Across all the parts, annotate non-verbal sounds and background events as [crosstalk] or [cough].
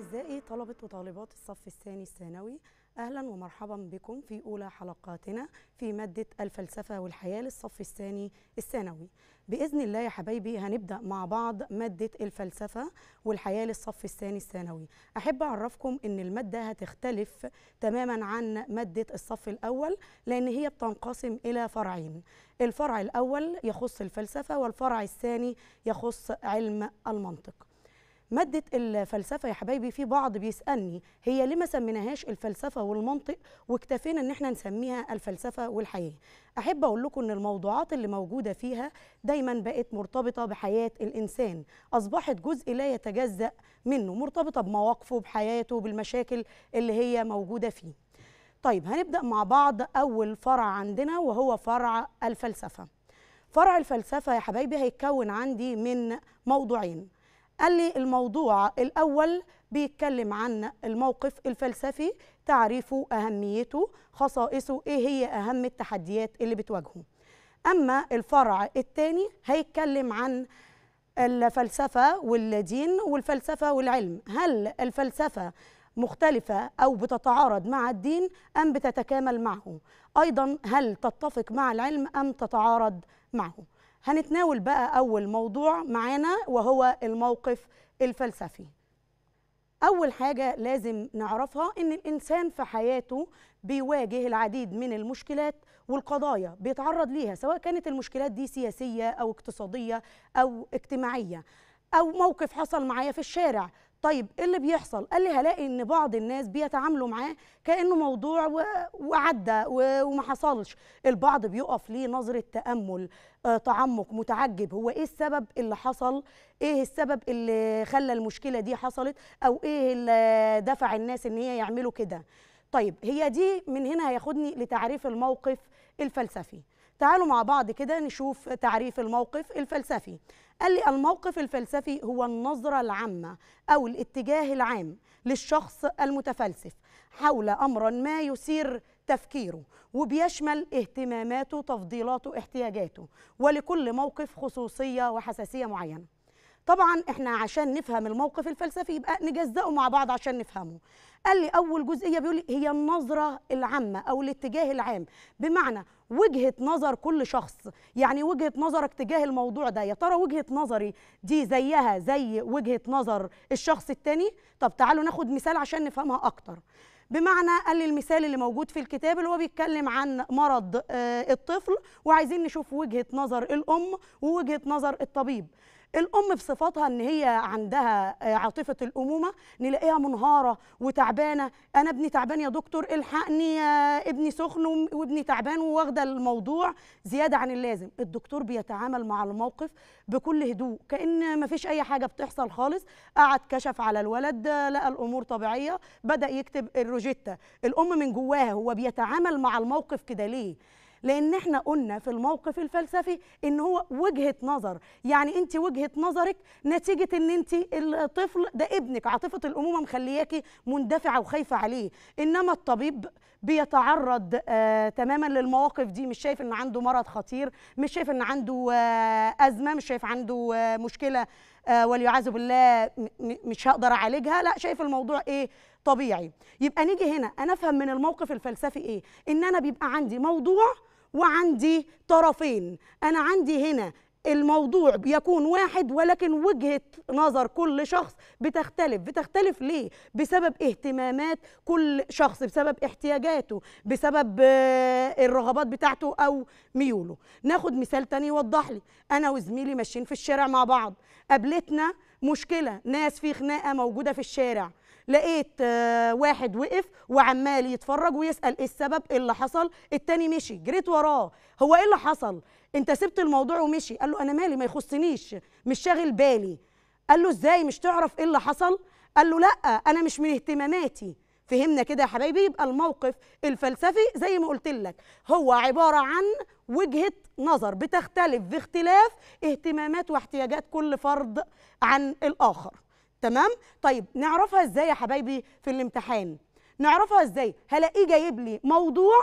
أعزائي طلبة وطالبات الصف الثاني الثانوي أهلا ومرحبا بكم في أولى حلقاتنا في مادة الفلسفة والحياة للصف الثاني الثانوي بإذن الله يا حبايبي هنبدأ مع بعض مادة الفلسفة والحياة للصف الثاني الثانوي أحب أعرفكم أن المادة هتختلف تماما عن مادة الصف الأول لأن هي بتنقسم إلى فرعين الفرع الأول يخص الفلسفة والفرع الثاني يخص علم المنطق مادة الفلسفة يا حبايبي في بعض بيسألني هي ليه ما سميناهاش الفلسفة والمنطق واكتفينا ان احنا نسميها الفلسفة والحياة أحب أقول لكم أن الموضوعات اللي موجودة فيها دايما بقت مرتبطة بحياة الإنسان أصبحت جزء لا يتجزأ منه مرتبطة بمواقفه بحياته بالمشاكل اللي هي موجودة فيه طيب هنبدأ مع بعض أول فرع عندنا وهو فرع الفلسفة فرع الفلسفة يا حبايبي هيتكون عندي من موضوعين قال لي الموضوع الأول بيتكلم عن الموقف الفلسفي تعريفه أهميته خصائصه إيه هي أهم التحديات اللي بتواجهه أما الفرع الثاني هيتكلم عن الفلسفة والدين والفلسفة والعلم هل الفلسفة مختلفة أو بتتعارض مع الدين أم بتتكامل معه أيضا هل تتفق مع العلم أم تتعارض معه هنتناول بقى أول موضوع معانا وهو الموقف الفلسفي أول حاجة لازم نعرفها إن الإنسان في حياته بيواجه العديد من المشكلات والقضايا بيتعرض ليها سواء كانت المشكلات دي سياسية أو اقتصادية أو اجتماعية أو موقف حصل معايا في الشارع طيب ايه اللي بيحصل قال لي هلاقي ان بعض الناس بيتعاملوا معاه كانه موضوع و... وعدى و... وما حصلش البعض بيقف ليه نظره تامل آه، تعمق متعجب هو ايه السبب اللي حصل ايه السبب اللي خلى المشكله دي حصلت او ايه اللي دفع الناس ان هي يعملوا كده طيب هي دي من هنا هياخدني لتعريف الموقف الفلسفي تعالوا مع بعض كده نشوف تعريف الموقف الفلسفي قال لي الموقف الفلسفي هو النظرة العامة أو الاتجاه العام للشخص المتفلسف حول أمر ما يثير تفكيره وبيشمل اهتماماته تفضيلاته احتياجاته ولكل موقف خصوصية وحساسية معينة طبعا احنا عشان نفهم الموقف الفلسفي يبقى نجزئه مع بعض عشان نفهمه قال لي اول جزئيه بيقول لي هي النظره العامه او الاتجاه العام بمعنى وجهه نظر كل شخص يعني وجهه نظرك تجاه الموضوع ده يا ترى وجهه نظري دي زيها زي وجهه نظر الشخص الثاني طب تعالوا ناخد مثال عشان نفهمها اكتر بمعنى قال لي المثال اللي موجود في الكتاب اللي هو بيتكلم عن مرض آه، الطفل وعايزين نشوف وجهه نظر الام ووجهه نظر الطبيب الام بصفتها ان هي عندها آه، عاطفه الامومه نلاقيها منهاره وتعبانه انا ابني تعبان يا دكتور الحقني يا ابني سخن وابني تعبان واخده الموضوع زياده عن اللازم الدكتور بيتعامل مع الموقف بكل هدوء كان ما فيش اي حاجه بتحصل خالص قعد كشف على الولد لقى الامور طبيعيه بدا يكتب الروجيتا الام من جواها هو بيتعامل مع الموقف كده ليه لان احنا قلنا في الموقف الفلسفي ان هو وجهه نظر يعني انت وجهه نظرك نتيجه ان انت الطفل ده ابنك عاطفه الامومه مخلياكي مندفعه وخايفه عليه انما الطبيب بيتعرض آه تماما للمواقف دي مش شايف ان عنده مرض خطير مش شايف ان عنده آه ازمه مش شايف عنده آه مشكله آه وليعاذ بالله مش هقدر اعالجها لا شايف الموضوع ايه طبيعي يبقى نيجي هنا انا افهم من الموقف الفلسفي ايه ان انا بيبقى عندي موضوع وعندي طرفين انا عندي هنا الموضوع بيكون واحد ولكن وجهة نظر كل شخص بتختلف بتختلف ليه؟ بسبب اهتمامات كل شخص بسبب احتياجاته بسبب آه، الرغبات بتاعته أو ميوله ناخد مثال تاني يوضح لي أنا وزميلي ماشيين في الشارع مع بعض قابلتنا مشكلة ناس في خناقة موجودة في الشارع لقيت آه، واحد وقف وعمال يتفرج ويسال ايه السبب ايه اللي حصل التاني مشي جريت وراه هو ايه اللي حصل انت سبت الموضوع ومشي قال له انا مالي ما يخصنيش مش شاغل بالي قال له ازاي مش تعرف ايه اللي حصل قال له لا انا مش من اهتماماتي فهمنا كده يا حبايبي يبقى الموقف الفلسفي زي ما قلت لك هو عباره عن وجهه نظر بتختلف باختلاف اهتمامات واحتياجات كل فرد عن الاخر تمام طيب نعرفها ازاي يا حبايبي في الامتحان نعرفها ازاي هلاقيه جايب لي موضوع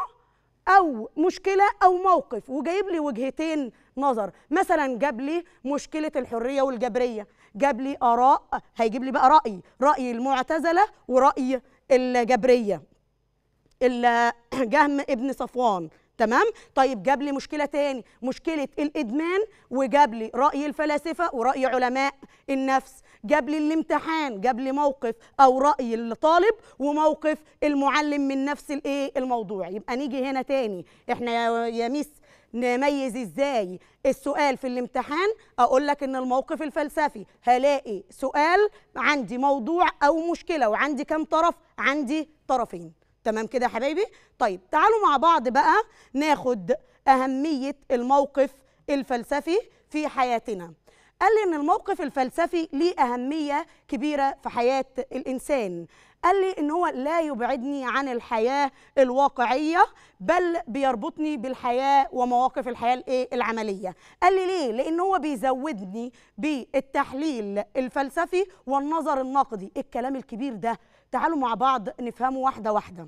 او مشكله او موقف وجايب لي وجهتين نظر مثلا جاب لي مشكله الحريه والجبريه جاب لي اراء هيجيب لي بقى راي راي المعتزله وراي الجبريه [clears throat] جهم ابن صفوان تمام طيب جاب لي مشكله تاني مشكله الادمان وجاب لي راي الفلاسفه وراي علماء النفس جاب لي الامتحان جاب لي موقف او راي الطالب وموقف المعلم من نفس الايه الموضوع يبقى نيجي هنا تاني احنا يا ميس نميز ازاي السؤال في الامتحان اقول لك ان الموقف الفلسفي هلاقي سؤال عندي موضوع او مشكله وعندي كام طرف عندي طرفين تمام كده يا حبايبي طيب تعالوا مع بعض بقى ناخد اهميه الموقف الفلسفي في حياتنا قال لي ان الموقف الفلسفي ليه اهميه كبيره في حياه الانسان قال لي ان هو لا يبعدني عن الحياه الواقعيه بل بيربطني بالحياه ومواقف الحياه الايه العمليه قال لي ليه لان هو بيزودني بالتحليل الفلسفي والنظر النقدي الكلام الكبير ده تعالوا مع بعض نفهمه واحده واحده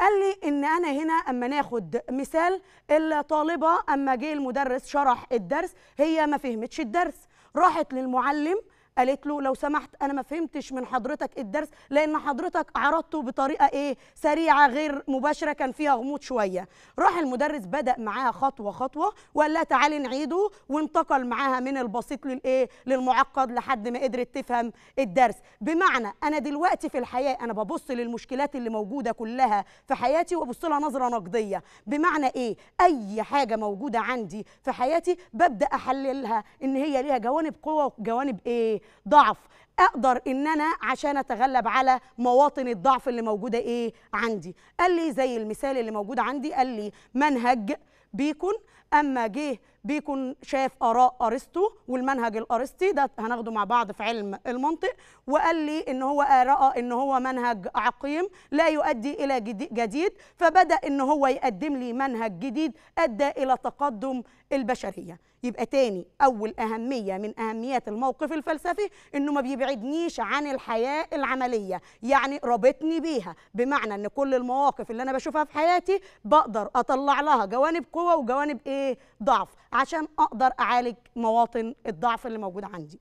قال لي ان انا هنا اما ناخد مثال الطالبه اما جه المدرس شرح الدرس هي ما فهمتش الدرس راحت للمعلم قالت له لو سمحت انا ما فهمتش من حضرتك الدرس لان حضرتك عرضته بطريقه ايه سريعه غير مباشره كان فيها غموض شويه راح المدرس بدا معاها خطوه خطوه وقال لها تعالي نعيده وانتقل معاها من البسيط للايه للمعقد لحد ما قدرت تفهم الدرس بمعنى انا دلوقتي في الحياه انا ببص للمشكلات اللي موجوده كلها في حياتي وابص لها نظره نقديه بمعنى ايه اي حاجه موجوده عندي في حياتي ببدا احللها ان هي ليها جوانب قوه وجوانب ايه ضعف اقدر ان انا عشان اتغلب على مواطن الضعف اللي موجوده ايه عندي قال لي زي المثال اللي موجود عندي قال لي منهج بيكون اما جه بيكون شاف اراء ارسطو والمنهج الارسطي ده هناخده مع بعض في علم المنطق وقال لي ان هو راى ان هو منهج عقيم لا يؤدي الى جديد فبدا ان هو يقدم لي منهج جديد ادى الى تقدم البشريه يبقى تاني اول اهميه من اهميات الموقف الفلسفي انه ما بيبعدنيش عن الحياه العمليه يعني رابطني بيها بمعنى ان كل المواقف اللي انا بشوفها في حياتي بقدر اطلع لها جوانب قوه وجوانب ايه ضعف عشان اقدر اعالج مواطن الضعف اللي موجود عندي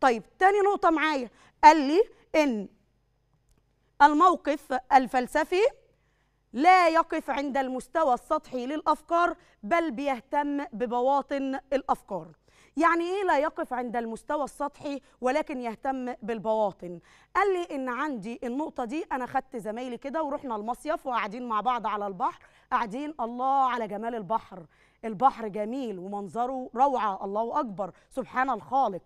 طيب تاني نقطه معايا قال لي ان الموقف الفلسفي لا يقف عند المستوى السطحي للافكار بل بيهتم ببواطن الافكار يعني ايه لا يقف عند المستوى السطحي ولكن يهتم بالبواطن قال لي ان عندي النقطه دي انا خدت زمايلي كده ورحنا المصيف وقاعدين مع بعض على البحر قاعدين الله على جمال البحر البحر جميل ومنظره روعه الله اكبر سبحان الخالق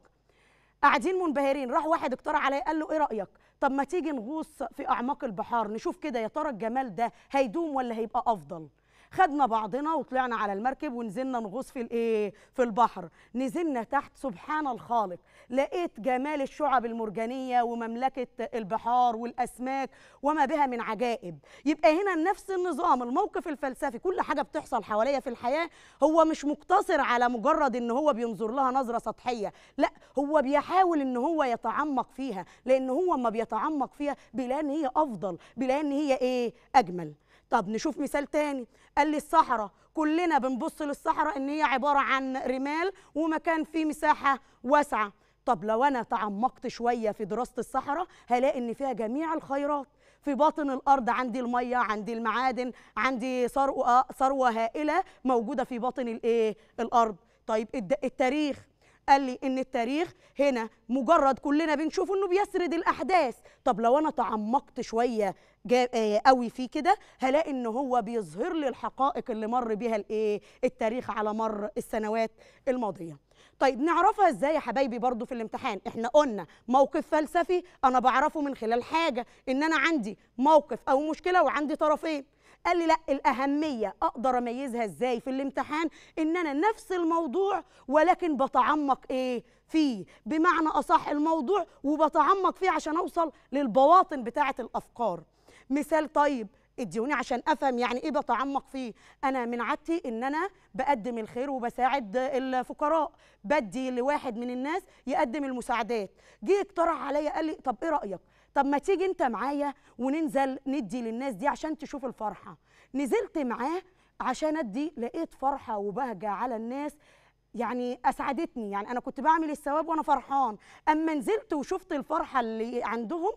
قاعدين منبهرين راح واحد اقترح عليا قال له ايه رايك طب ما تيجي نغوص في اعماق البحار نشوف كده يا ترى الجمال ده هيدوم ولا هيبقى افضل خدنا بعضنا وطلعنا على المركب ونزلنا نغوص في الايه في البحر نزلنا تحت سبحان الخالق لقيت جمال الشعب المرجانيه ومملكه البحار والاسماك وما بها من عجائب يبقى هنا نفس النظام الموقف الفلسفي كل حاجه بتحصل حواليا في الحياه هو مش مقتصر على مجرد ان هو بينظر لها نظره سطحيه لا هو بيحاول ان هو يتعمق فيها لان هو ما بيتعمق فيها بيلاقي ان هي افضل بيلاقي ان هي ايه اجمل طب نشوف مثال تاني قال لي الصحراء كلنا بنبص للصحراء ان هي عباره عن رمال ومكان فيه مساحه واسعه طب لو انا تعمقت شويه في دراسه الصحراء هلاقي ان فيها جميع الخيرات في باطن الارض عندي الميه عندي المعادن عندي ثروه ثروه هائله موجوده في باطن الايه الارض طيب التاريخ قال لي ان التاريخ هنا مجرد كلنا بنشوف انه بيسرد الاحداث طب لو انا تعمقت شويه آه، قوي فيه كده هلاقي ان هو بيظهر لي الحقائق اللي مر بيها الايه التاريخ على مر السنوات الماضيه طيب نعرفها ازاي يا حبايبي برضو في الامتحان احنا قلنا موقف فلسفي انا بعرفه من خلال حاجه ان انا عندي موقف او مشكله وعندي طرفين قال لي لا الأهمية أقدر أميزها إزاي في الامتحان إن أنا نفس الموضوع ولكن بتعمق إيه فيه بمعنى أصح الموضوع وبتعمق فيه عشان أوصل للبواطن بتاعة الأفكار مثال طيب اديوني عشان افهم يعني ايه بتعمق فيه انا من عادتي ان انا بقدم الخير وبساعد الفقراء بدي لواحد من الناس يقدم المساعدات جه اقترح عليا قال لي طب ايه رايك طب ما تيجي انت معايا وننزل ندي للناس دي عشان تشوف الفرحه نزلت معاه عشان ادي لقيت فرحه وبهجه على الناس يعني اسعدتني يعني انا كنت بعمل الثواب وانا فرحان اما نزلت وشفت الفرحه اللي عندهم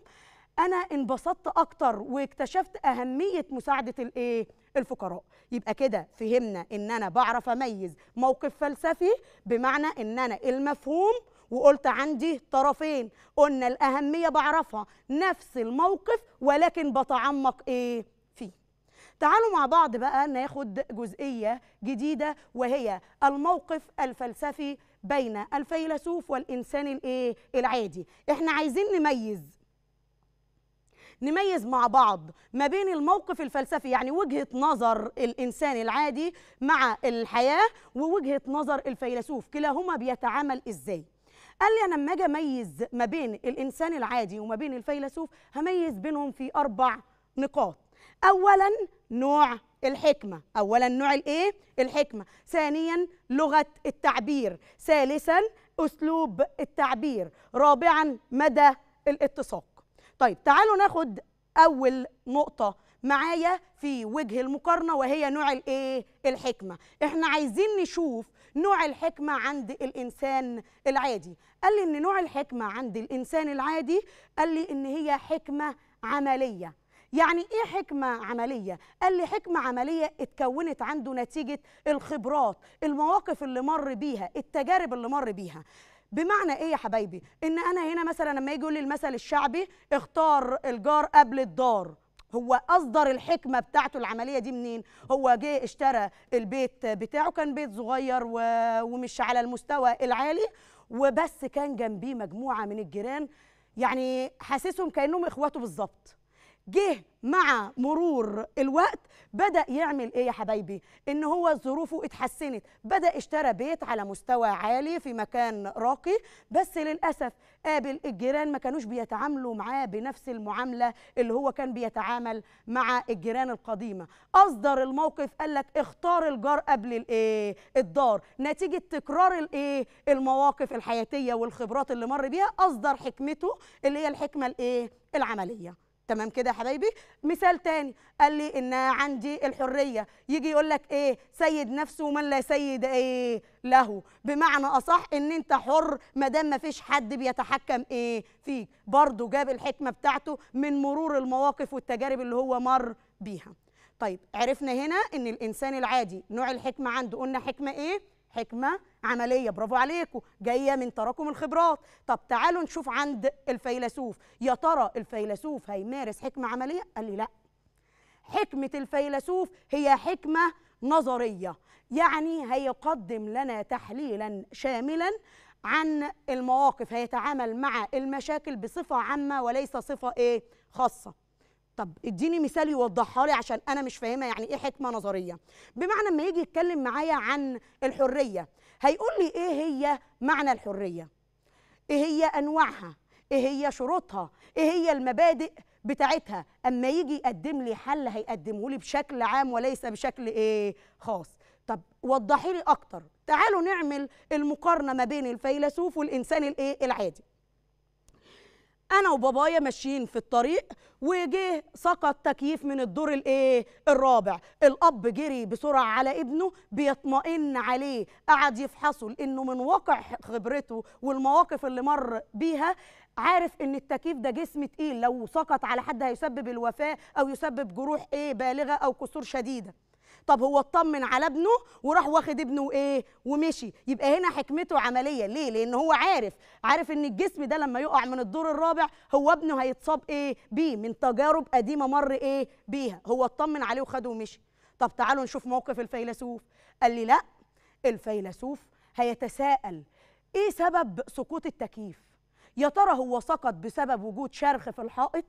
انا انبسطت اكتر واكتشفت اهميه مساعده الايه الفقراء يبقى كده فهمنا ان انا بعرف اميز موقف فلسفي بمعنى ان انا المفهوم وقلت عندي طرفين قلنا الاهميه بعرفها نفس الموقف ولكن بتعمق ايه فيه تعالوا مع بعض بقى ناخد جزئيه جديده وهي الموقف الفلسفي بين الفيلسوف والانسان الايه العادي احنا عايزين نميز نميز مع بعض ما بين الموقف الفلسفي يعني وجهة نظر الإنسان العادي مع الحياة ووجهة نظر الفيلسوف كلاهما بيتعامل إزاي قال لي أنا لما أجي أميز ما بين الإنسان العادي وما بين الفيلسوف هميز بينهم في أربع نقاط أولا نوع الحكمة أولا نوع الإيه؟ الحكمة ثانيا لغة التعبير ثالثا أسلوب التعبير رابعا مدى الاتساق طيب تعالوا ناخد اول نقطه معايا في وجه المقارنه وهي نوع الايه الحكمه احنا عايزين نشوف نوع الحكمه عند الانسان العادي قال لي ان نوع الحكمه عند الانسان العادي قال لي ان هي حكمه عمليه يعني ايه حكمه عمليه قال لي حكمه عمليه اتكونت عنده نتيجه الخبرات المواقف اللي مر بيها التجارب اللي مر بيها بمعنى ايه يا حبايبي ان انا هنا مثلا لما يجي يقول لي المثل الشعبي اختار الجار قبل الدار هو اصدر الحكمه بتاعته العمليه دي منين هو جه اشترى البيت بتاعه كان بيت صغير و... ومش على المستوى العالي وبس كان جنبيه مجموعه من الجيران يعني حاسسهم كانهم اخواته بالظبط جه مع مرور الوقت بدا يعمل ايه يا حبايبي ان هو ظروفه اتحسنت بدا اشترى بيت على مستوى عالي في مكان راقي بس للاسف قابل الجيران ما كانوش بيتعاملوا معاه بنفس المعامله اللي هو كان بيتعامل مع الجيران القديمه اصدر الموقف قال لك اختار الجار قبل الايه الدار نتيجه تكرار الايه المواقف الحياتيه والخبرات اللي مر بيها اصدر حكمته اللي هي الحكمه الايه العمليه تمام كده يا حبايبي مثال تاني قال لي ان عندي الحريه يجي يقول لك ايه سيد نفسه ومن لا سيد ايه له بمعنى اصح ان انت حر ما دام ما فيش حد بيتحكم ايه فيك برضه جاب الحكمه بتاعته من مرور المواقف والتجارب اللي هو مر بيها طيب عرفنا هنا ان الانسان العادي نوع الحكمه عنده قلنا حكمه ايه حكمه عمليه برافو عليكم جايه من تراكم الخبرات طب تعالوا نشوف عند الفيلسوف يا ترى الفيلسوف هيمارس حكمه عمليه قال لي لا حكمه الفيلسوف هي حكمه نظريه يعني هيقدم لنا تحليلا شاملا عن المواقف هيتعامل مع المشاكل بصفه عامه وليس صفه ايه خاصه طب اديني مثال يوضحها لي عشان انا مش فاهمه يعني ايه حكمه نظريه بمعنى لما يجي يتكلم معايا عن الحريه هيقول لي ايه هي معنى الحريه ايه هي انواعها ايه هي شروطها ايه هي المبادئ بتاعتها اما يجي يقدم لي حل هيقدمه لي بشكل عام وليس بشكل ايه خاص طب وضحي لي اكتر تعالوا نعمل المقارنه ما بين الفيلسوف والانسان الايه العادي انا وبابايا ماشيين في الطريق وجه سقط تكييف من الدور الايه الرابع الاب جري بسرعه على ابنه بيطمئن عليه قعد يفحصه لانه من واقع خبرته والمواقف اللي مر بيها عارف ان التكييف ده جسم تقيل لو سقط على حد هيسبب الوفاه او يسبب جروح ايه بالغه او كسور شديده طب هو اطمن على ابنه وراح واخد ابنه وايه ومشي يبقى هنا حكمته عمليه ليه لان هو عارف عارف ان الجسم ده لما يقع من الدور الرابع هو ابنه هيتصاب ايه بيه من تجارب قديمه مر ايه بيها هو اطمن عليه وخده ومشي طب تعالوا نشوف موقف الفيلسوف قال لي لا الفيلسوف هيتساءل ايه سبب سقوط التكييف يا ترى هو سقط بسبب وجود شرخ في الحائط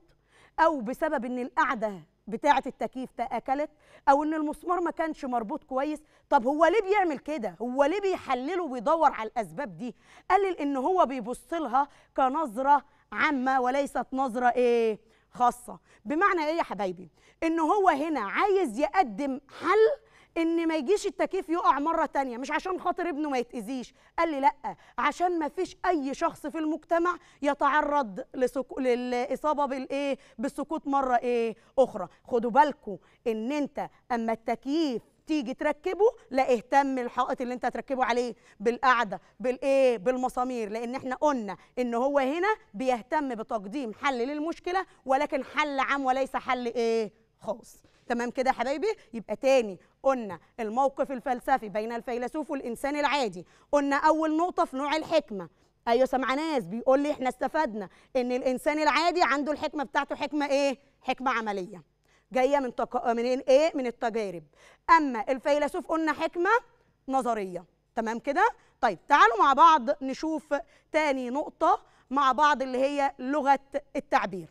او بسبب ان القعده بتاعه التكييف تاكلت او ان المسمار ما كانش مربوط كويس طب هو ليه بيعمل كده هو ليه بيحلله وبيدور على الاسباب دي قال ان هو بيبص لها كنظره عامه وليست نظره ايه خاصه بمعنى ايه يا حبايبي ان هو هنا عايز يقدم حل ان ما يجيش التكييف يقع مره تانية مش عشان خاطر ابنه ما يتاذيش قال لي لا عشان ما فيش اي شخص في المجتمع يتعرض لسكو... للاصابه بالايه بالسقوط مره ايه اخرى خدوا بالكم ان انت اما التكييف تيجي تركبه لا اهتم الحائط اللي انت هتركبه عليه بالقعده بالايه بالمسامير لان احنا قلنا ان هو هنا بيهتم بتقديم حل للمشكله ولكن حل عام وليس حل ايه خاص تمام كده يا حبايبي يبقى تاني قلنا الموقف الفلسفي بين الفيلسوف والإنسان العادي قلنا أول نقطة في نوع الحكمة أيوة ناس بيقول لي إحنا استفدنا إن الإنسان العادي عنده الحكمة بتاعته حكمة إيه؟ حكمة عملية جاية من تق... من إيه؟ من التجارب أما الفيلسوف قلنا حكمة نظرية تمام كده؟ طيب تعالوا مع بعض نشوف تاني نقطة مع بعض اللي هي لغة التعبير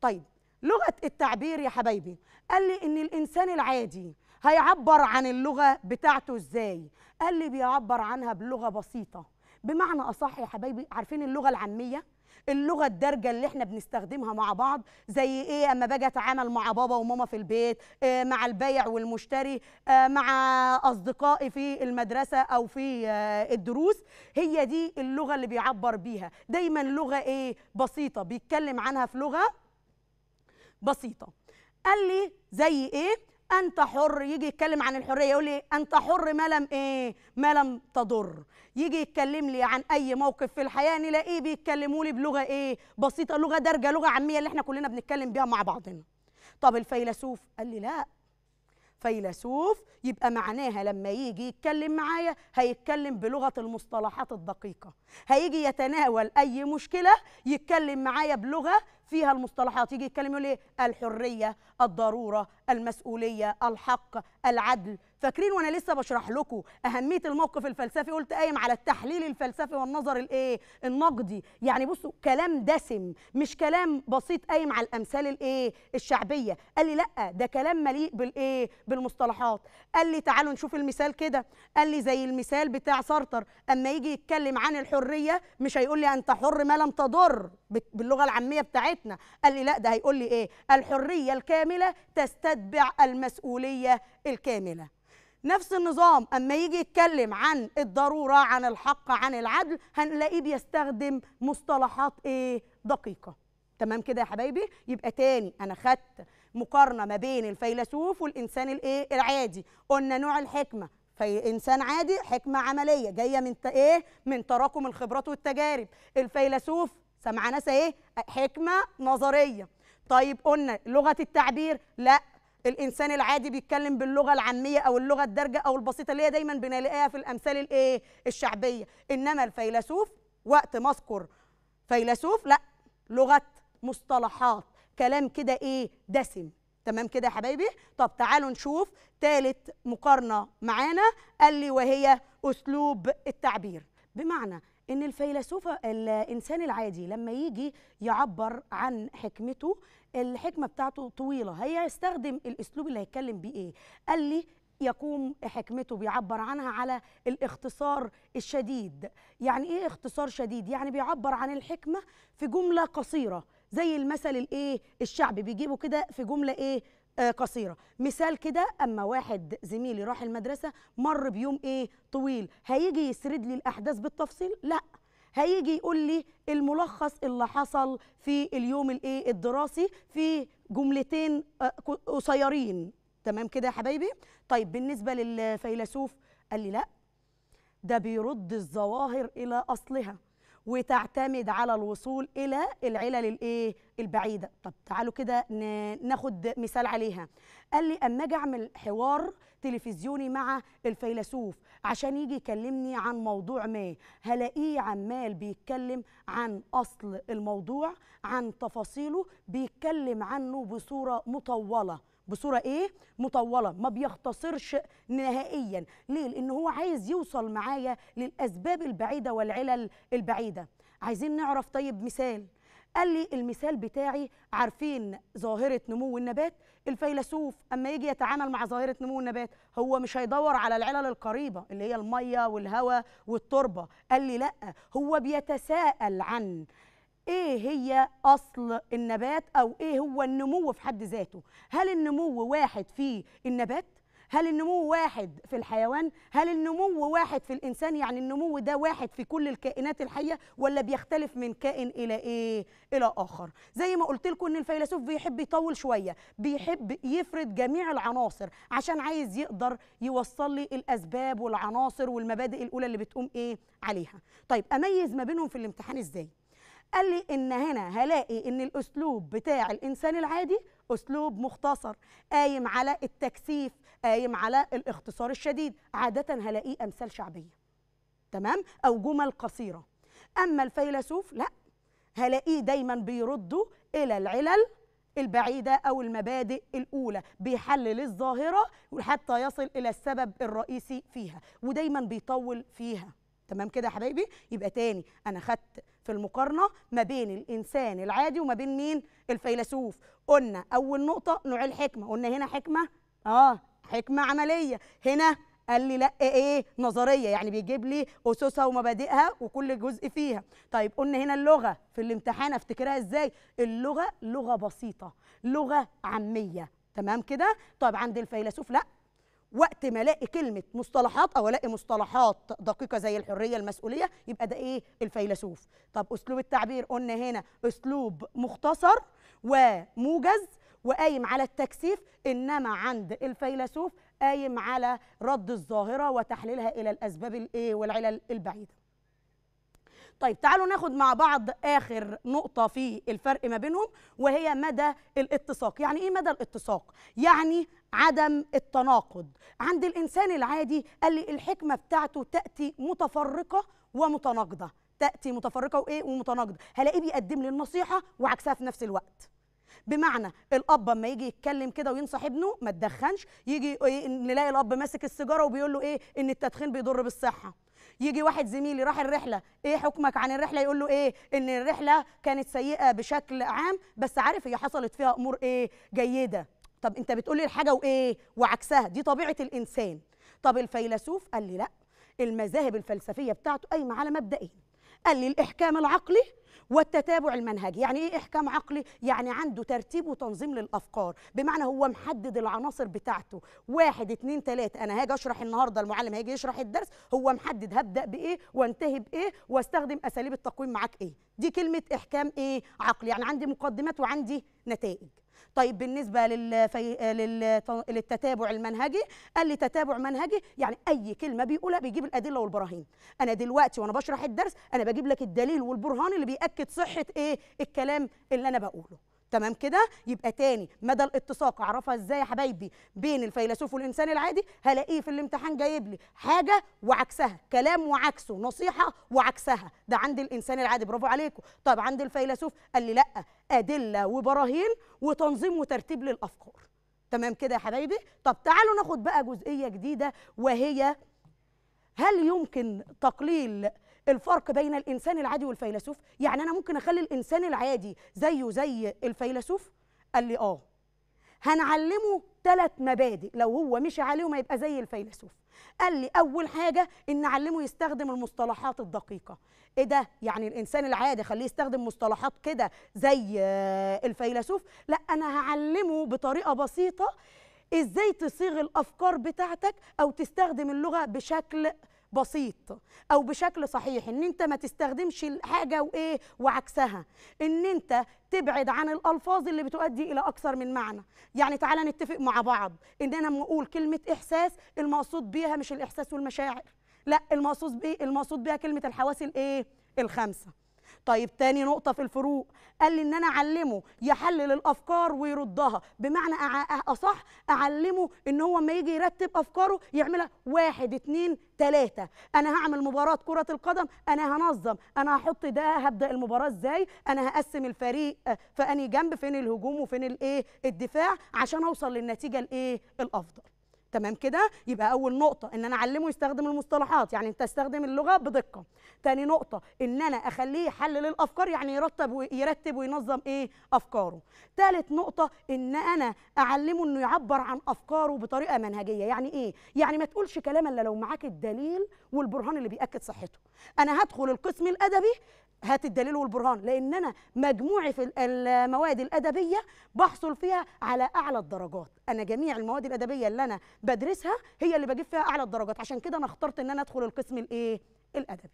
طيب لغة التعبير يا حبايبي قال لي إن الإنسان العادي هيعبر عن اللغه بتاعته ازاي قال لي بيعبر عنها بلغه بسيطه بمعنى اصح يا حبايبي عارفين اللغه العاميه اللغه الدارجه اللي احنا بنستخدمها مع بعض زي ايه اما باجي اتعامل مع بابا وماما في البيت آه، مع البيع والمشتري آه، مع اصدقائي في المدرسه او في آه، الدروس هي دي اللغه اللي بيعبر بيها دايما لغه ايه بسيطه بيتكلم عنها في لغه بسيطه قال لي زي ايه انت حر يجي يتكلم عن الحريه يقول لي انت حر ما لم ايه ما لم تضر يجي يتكلم لي عن اي موقف في الحياه نلاقيه بيتكلموا لي بلغه ايه بسيطه لغه دارجه لغه عاميه اللي احنا كلنا بنتكلم بيها مع بعضنا طب الفيلسوف قال لي لا فيلسوف يبقى معناها لما يجي يتكلم معايا هيتكلم بلغه المصطلحات الدقيقه هيجي يتناول اي مشكله يتكلم معايا بلغه فيها المصطلحات يجي يتكلم يقول ايه الحريه الضروره المسؤوليه الحق العدل فاكرين وانا لسه بشرح لكم اهميه الموقف الفلسفي قلت قايم على التحليل الفلسفي والنظر الايه النقدي يعني بصوا كلام دسم مش كلام بسيط قايم على الامثال الايه الشعبيه قال لي لا ده كلام مليء بالايه بالمصطلحات قال لي تعالوا نشوف المثال كده قال لي زي المثال بتاع سارتر اما يجي يتكلم عن الحريه مش هيقول لي انت حر ما لم تضر باللغه العاميه بتاعتنا قال لي لا ده هيقول لي ايه الحريه الكامله تستتبع المسؤوليه الكامله نفس النظام اما يجي يتكلم عن الضروره عن الحق عن العدل هنلاقيه بيستخدم مصطلحات ايه دقيقه تمام كده يا حبايبي يبقى تاني انا خدت مقارنه ما بين الفيلسوف والانسان الايه العادي قلنا نوع الحكمه فإنسان عادي حكمة عملية جاية من إيه؟ من تراكم الخبرات والتجارب الفيلسوف سمعنا إيه؟ حكمة نظرية طيب قلنا لغة التعبير لا الانسان العادي بيتكلم باللغه العاميه او اللغه الدارجه او البسيطه اللي هي دايما بنلاقيها في الامثال الايه الشعبيه انما الفيلسوف وقت ما اذكر فيلسوف لا لغه مصطلحات كلام كده ايه دسم تمام كده يا حبايبي طب تعالوا نشوف ثالث مقارنه معانا قال لي وهي اسلوب التعبير بمعنى ان الفيلسوف الانسان العادي لما يجي يعبر عن حكمته الحكمه بتاعته طويله هيستخدم الاسلوب اللي هيتكلم بيه ايه قال لي يقوم حكمته بيعبر عنها على الاختصار الشديد يعني ايه اختصار شديد يعني بيعبر عن الحكمه في جمله قصيره زي المثل الايه الشعبي بيجيبه كده في جمله ايه آه قصيره مثال كده اما واحد زميلي راح المدرسه مر بيوم ايه طويل هيجي يسرد لي الاحداث بالتفصيل لا هيجي يقول لي الملخص اللي حصل في اليوم الايه الدراسي في جملتين آه، قصيرين تمام كده يا حبايبي طيب بالنسبه للفيلسوف قال لي لا ده بيرد الظواهر الى اصلها وتعتمد على الوصول الى العلل الايه البعيده طب تعالوا كده ناخد مثال عليها قال لي اما اجي اعمل حوار تلفزيوني مع الفيلسوف عشان يجي يكلمني عن موضوع ما هلاقيه عمال بيتكلم عن اصل الموضوع عن تفاصيله بيتكلم عنه بصوره مطوله بصوره ايه مطوله ما بيختصرش نهائيا ليه لان هو عايز يوصل معايا للاسباب البعيده والعلل البعيده عايزين نعرف طيب مثال قال لي المثال بتاعي عارفين ظاهره نمو النبات الفيلسوف اما يجي يتعامل مع ظاهره نمو النبات هو مش هيدور على العلل القريبه اللي هي الميه والهواء والتربه قال لي لا هو بيتساءل عن ايه هي اصل النبات او ايه هو النمو في حد ذاته هل النمو واحد في النبات هل النمو واحد في الحيوان هل النمو واحد في الانسان يعني النمو ده واحد في كل الكائنات الحيه ولا بيختلف من كائن الى ايه الى اخر زي ما قلت لكم ان الفيلسوف بيحب يطول شويه بيحب يفرد جميع العناصر عشان عايز يقدر يوصل لي الاسباب والعناصر والمبادئ الاولى اللي بتقوم ايه عليها طيب اميز ما بينهم في الامتحان ازاي قال لي ان هنا هلاقي ان الاسلوب بتاع الانسان العادي اسلوب مختصر قايم على التكثيف قايم على الاختصار الشديد عادة هلاقيه أمثال شعبية تمام أو جمل قصيرة أما الفيلسوف لا هلاقيه دايما بيرد إلى العلل البعيدة أو المبادئ الأولى بيحلل الظاهرة وحتى يصل إلى السبب الرئيسي فيها ودايما بيطول فيها تمام كده يا حبايبي يبقى تاني أنا خدت في المقارنة ما بين الإنسان العادي وما بين مين الفيلسوف قلنا أول نقطة نوع الحكمة قلنا هنا حكمة آه حكمه عمليه هنا قال لي لا إيه،, ايه نظريه يعني بيجيب لي اسسها ومبادئها وكل جزء فيها طيب قلنا هنا اللغه في الامتحان افتكرها ازاي اللغه لغه بسيطه لغه عاميه تمام كده طيب عند الفيلسوف لا وقت ما الاقي كلمه مصطلحات او الاقي مصطلحات دقيقه زي الحريه المسؤوليه يبقى ده ايه الفيلسوف طب اسلوب التعبير قلنا هنا اسلوب مختصر وموجز وقايم على التكثيف انما عند الفيلسوف قايم على رد الظاهره وتحليلها الى الاسباب الايه والعلل البعيده طيب تعالوا ناخد مع بعض اخر نقطه في الفرق ما بينهم وهي مدى الاتساق يعني ايه مدى الاتساق يعني عدم التناقض عند الانسان العادي قال لي الحكمه بتاعته تاتي متفرقه ومتناقضه تاتي متفرقه وايه ومتناقضه هلاقيه بيقدم لي النصيحه وعكسها في نفس الوقت بمعنى الاب اما يجي يتكلم كده وينصح ابنه ما تدخنش يجي إيه، نلاقي الاب ماسك السيجاره وبيقول له ايه ان التدخين بيضر بالصحه يجي واحد زميلي راح الرحله ايه حكمك عن الرحله يقول له ايه ان الرحله كانت سيئه بشكل عام بس عارف هي حصلت فيها امور ايه جيده طب انت بتقولي الحاجه وايه وعكسها دي طبيعه الانسان طب الفيلسوف قال لي لا المذاهب الفلسفيه بتاعته قايمه على مبدئين قال لي الاحكام العقلي والتتابع المنهجي يعني ايه احكام عقلي يعني عنده ترتيب وتنظيم للافكار بمعنى هو محدد العناصر بتاعته واحد اتنين تلاتة انا هاجي اشرح النهارده المعلم هيجي يشرح الدرس هو محدد هبدا بايه وانتهي بايه واستخدم اساليب التقويم معاك ايه دي كلمه احكام ايه عقلي يعني عندي مقدمات وعندي نتائج طيب بالنسبه للفي... للت... للتتابع المنهجي قال لي تتابع منهجي يعني اي كلمه بيقولها بيجيب الادله والبراهين انا دلوقتي وانا بشرح الدرس انا بجيب لك الدليل والبرهان اللي بياكد صحه ايه الكلام اللي انا بقوله تمام كده يبقى تاني مدى الاتساق اعرفها ازاي يا حبايبي بين الفيلسوف والانسان العادي هلاقيه في الامتحان جايب لي حاجه وعكسها كلام وعكسه نصيحه وعكسها ده عند الانسان العادي برافو عليكم طب عند الفيلسوف قال لي لا ادله وبراهين وتنظيم وترتيب للافكار تمام كده يا حبايبي طب تعالوا ناخد بقى جزئيه جديده وهي هل يمكن تقليل الفرق بين الانسان العادي والفيلسوف يعني انا ممكن اخلي الانسان العادي زيه زي الفيلسوف قال لي اه هنعلمه ثلاث مبادئ لو هو مشي عليهم هيبقى زي الفيلسوف قال لي اول حاجه ان نعلمه يستخدم المصطلحات الدقيقه ايه ده يعني الانسان العادي خليه يستخدم مصطلحات كده زي الفيلسوف لا انا هعلمه بطريقه بسيطه ازاي تصيغ الافكار بتاعتك او تستخدم اللغه بشكل بسيط او بشكل صحيح ان انت ما تستخدمش الحاجه وايه وعكسها ان انت تبعد عن الالفاظ اللي بتؤدي الى اكثر من معنى يعني تعالى نتفق مع بعض ان انا لما اقول كلمه احساس المقصود بيها مش الاحساس والمشاعر لا المقصود بيه المقصود بيها كلمه الحواس الايه الخمسه طيب تاني نقطه في الفروق قال لي ان انا اعلمه يحلل الافكار ويردها بمعنى اصح اعلمه ان هو ما يجي يرتب افكاره يعملها واحد اتنين تلاتة انا هعمل مباراه كره القدم انا هنظم انا هحط ده هبدا المباراه ازاي انا هقسم الفريق آه، فاني جنب فين الهجوم وفين الايه الدفاع عشان اوصل للنتيجه الايه الافضل تمام كده يبقى اول نقطه ان انا اعلمه يستخدم المصطلحات يعني انت استخدم اللغه بدقه تاني نقطه ان انا اخليه يحلل الافكار يعني يرتب ويرتب وينظم ايه افكاره تالت نقطه ان انا اعلمه انه يعبر عن افكاره بطريقه منهجيه يعني ايه يعني ما تقولش كلام الا لو معاك الدليل والبرهان اللي بياكد صحته انا هدخل القسم الادبي هات الدليل والبرهان لان انا مجموعي في المواد الادبيه بحصل فيها على اعلى الدرجات انا جميع المواد الادبيه اللي انا بدرسها هي اللي بجيب فيها اعلى الدرجات عشان كده انا اخترت ان انا ادخل القسم الايه الادبي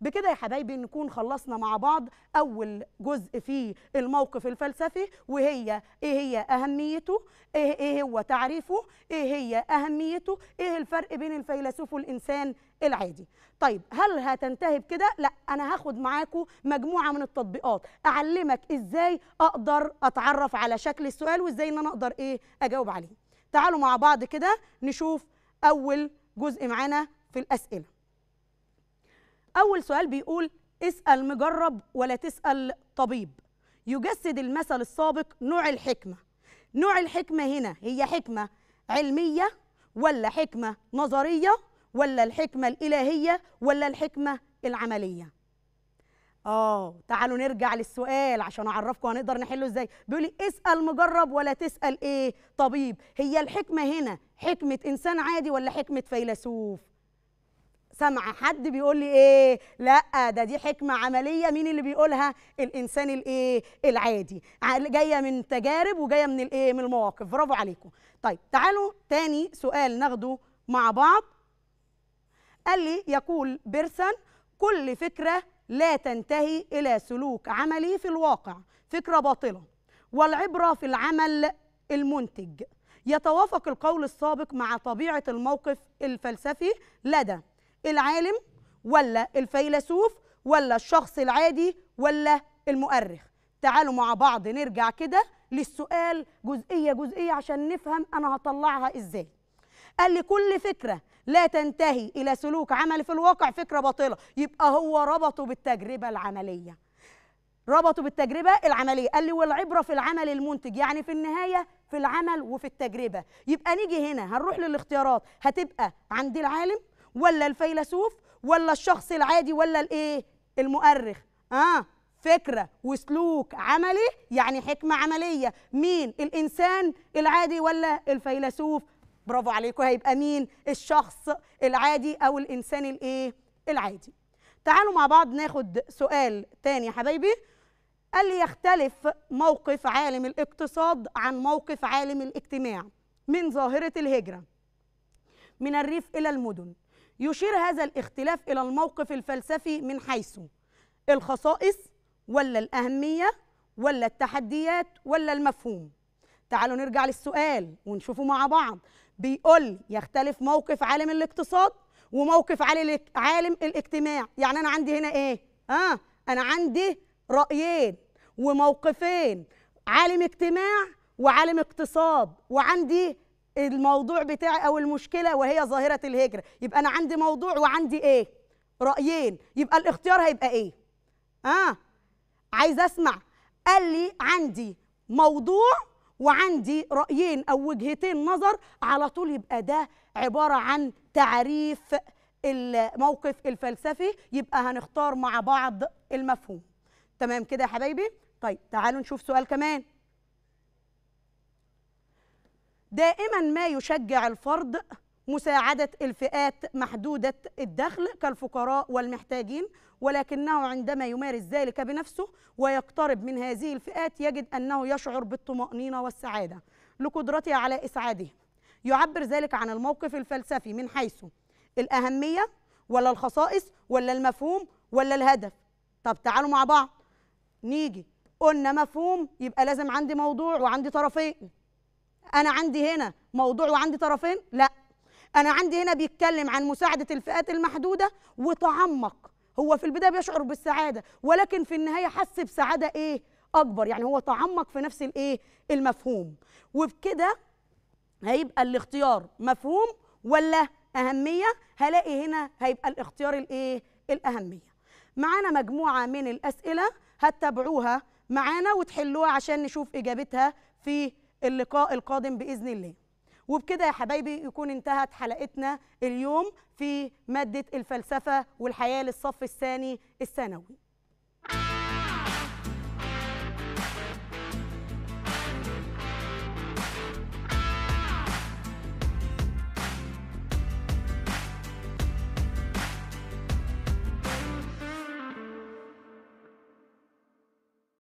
بكده يا حبايبي نكون خلصنا مع بعض اول جزء في الموقف الفلسفي وهي ايه هي اهميته ايه ايه هو تعريفه ايه هي اهميته ايه الفرق بين الفيلسوف والانسان العادي طيب هل هتنتهي بكده لا انا هاخد معاكم مجموعه من التطبيقات اعلمك ازاي اقدر اتعرف على شكل السؤال وازاي ان انا اقدر ايه اجاوب عليه تعالوا مع بعض كده نشوف اول جزء معانا في الاسئله أول سؤال بيقول اسأل مجرب ولا تسأل طبيب يجسد المثل السابق نوع الحكمة نوع الحكمة هنا هي حكمة علمية ولا حكمة نظرية ولا الحكمة الإلهية ولا الحكمة العملية آه تعالوا نرجع للسؤال عشان أعرفكم هنقدر نحله إزاي بيقول لي اسأل مجرب ولا تسأل إيه طبيب هي الحكمة هنا حكمة إنسان عادي ولا حكمة فيلسوف سامعه حد بيقول لي ايه لا ده دي حكمه عمليه مين اللي بيقولها الانسان الايه العادي جايه من تجارب وجايه من الايه من المواقف برافو عليكم طيب تعالوا تاني سؤال ناخده مع بعض قال لي يقول بيرسون كل فكره لا تنتهي الى سلوك عملي في الواقع فكره باطله والعبره في العمل المنتج يتوافق القول السابق مع طبيعه الموقف الفلسفي لدى العالم ولا الفيلسوف ولا الشخص العادي ولا المؤرخ تعالوا مع بعض نرجع كده للسؤال جزئية جزئية عشان نفهم أنا هطلعها إزاي قال لي كل فكرة لا تنتهي إلى سلوك عملي في الواقع فكرة باطلة يبقى هو ربطه بالتجربة العملية ربطه بالتجربة العملية قال لي والعبرة في العمل المنتج يعني في النهاية في العمل وفي التجربة يبقى نيجي هنا هنروح للاختيارات هتبقى عند العالم ولا الفيلسوف ولا الشخص العادي ولا الايه المؤرخ اه فكرة وسلوك عملي يعني حكمة عملية مين الإنسان العادي ولا الفيلسوف برافو عليكم هيبقى مين الشخص العادي أو الإنسان الإيه العادي تعالوا مع بعض ناخد سؤال تاني يا حبايبي قال لي يختلف موقف عالم الاقتصاد عن موقف عالم الاجتماع من ظاهرة الهجرة من الريف إلى المدن يشير هذا الاختلاف إلى الموقف الفلسفي من حيث الخصائص ولا الأهمية ولا التحديات ولا المفهوم تعالوا نرجع للسؤال ونشوفه مع بعض بيقول يختلف موقف عالم الاقتصاد وموقف عالم الاجتماع يعني أنا عندي هنا إيه؟ آه أنا عندي رأيين وموقفين عالم اجتماع وعالم اقتصاد وعندي الموضوع بتاعي او المشكله وهي ظاهره الهجره يبقى انا عندي موضوع وعندي ايه رايين يبقى الاختيار هيبقى ايه اه عايز اسمع قال لي عندي موضوع وعندي رايين او وجهتين نظر على طول يبقى ده عباره عن تعريف الموقف الفلسفي يبقى هنختار مع بعض المفهوم تمام كده يا حبايبي طيب تعالوا نشوف سؤال كمان دائما ما يشجع الفرد مساعدة الفئات محدودة الدخل كالفقراء والمحتاجين ولكنه عندما يمارس ذلك بنفسه ويقترب من هذه الفئات يجد أنه يشعر بالطمأنينة والسعادة لقدرته على إسعاده يعبر ذلك عن الموقف الفلسفي من حيث الأهمية ولا الخصائص ولا المفهوم ولا الهدف طب تعالوا مع بعض نيجي قلنا مفهوم يبقى لازم عندي موضوع وعندي طرفين انا عندي هنا موضوع وعندي طرفين لا انا عندي هنا بيتكلم عن مساعده الفئات المحدوده وتعمق هو في البدايه بيشعر بالسعاده ولكن في النهايه حس بسعاده ايه اكبر يعني هو تعمق في نفس الايه المفهوم وبكده هيبقى الاختيار مفهوم ولا اهميه هلاقي هنا هيبقى الاختيار الايه الاهميه معانا مجموعه من الاسئله هتتابعوها معانا وتحلوها عشان نشوف اجابتها في اللقاء القادم باذن الله وبكده يا حبايبي يكون انتهت حلقتنا اليوم في ماده الفلسفه والحياه للصف الثاني الثانوي